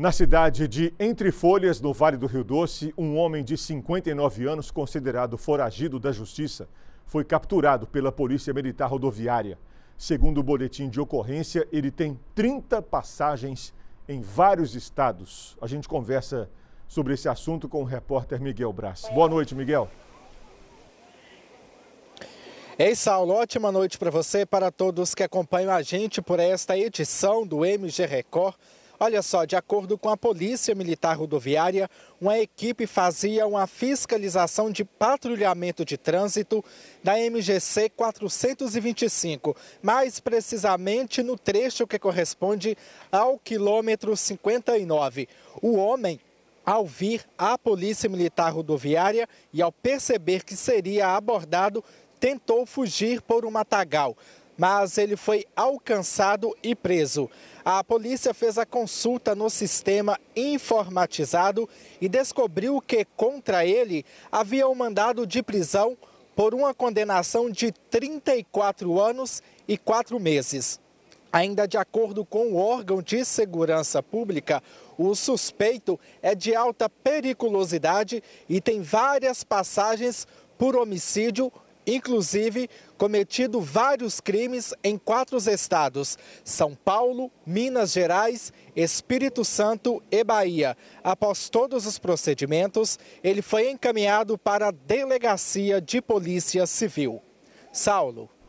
Na cidade de Entre Folhas, no Vale do Rio Doce, um homem de 59 anos, considerado foragido da justiça, foi capturado pela Polícia Militar Rodoviária. Segundo o boletim de ocorrência, ele tem 30 passagens em vários estados. A gente conversa sobre esse assunto com o repórter Miguel Braz. Boa noite, Miguel. Ei, Saulo, ótima noite para você e para todos que acompanham a gente por esta edição do MG Record Olha só, de acordo com a Polícia Militar Rodoviária, uma equipe fazia uma fiscalização de patrulhamento de trânsito da MGC 425, mais precisamente no trecho que corresponde ao quilômetro 59. O homem ao vir à Polícia Militar Rodoviária e ao perceber que seria abordado, tentou fugir por um matagal mas ele foi alcançado e preso. A polícia fez a consulta no sistema informatizado e descobriu que contra ele havia um mandado de prisão por uma condenação de 34 anos e 4 meses. Ainda de acordo com o órgão de segurança pública, o suspeito é de alta periculosidade e tem várias passagens por homicídio inclusive cometido vários crimes em quatro estados: São Paulo, Minas Gerais, Espírito Santo e Bahia. Após todos os procedimentos, ele foi encaminhado para a Delegacia de Polícia Civil. Saulo.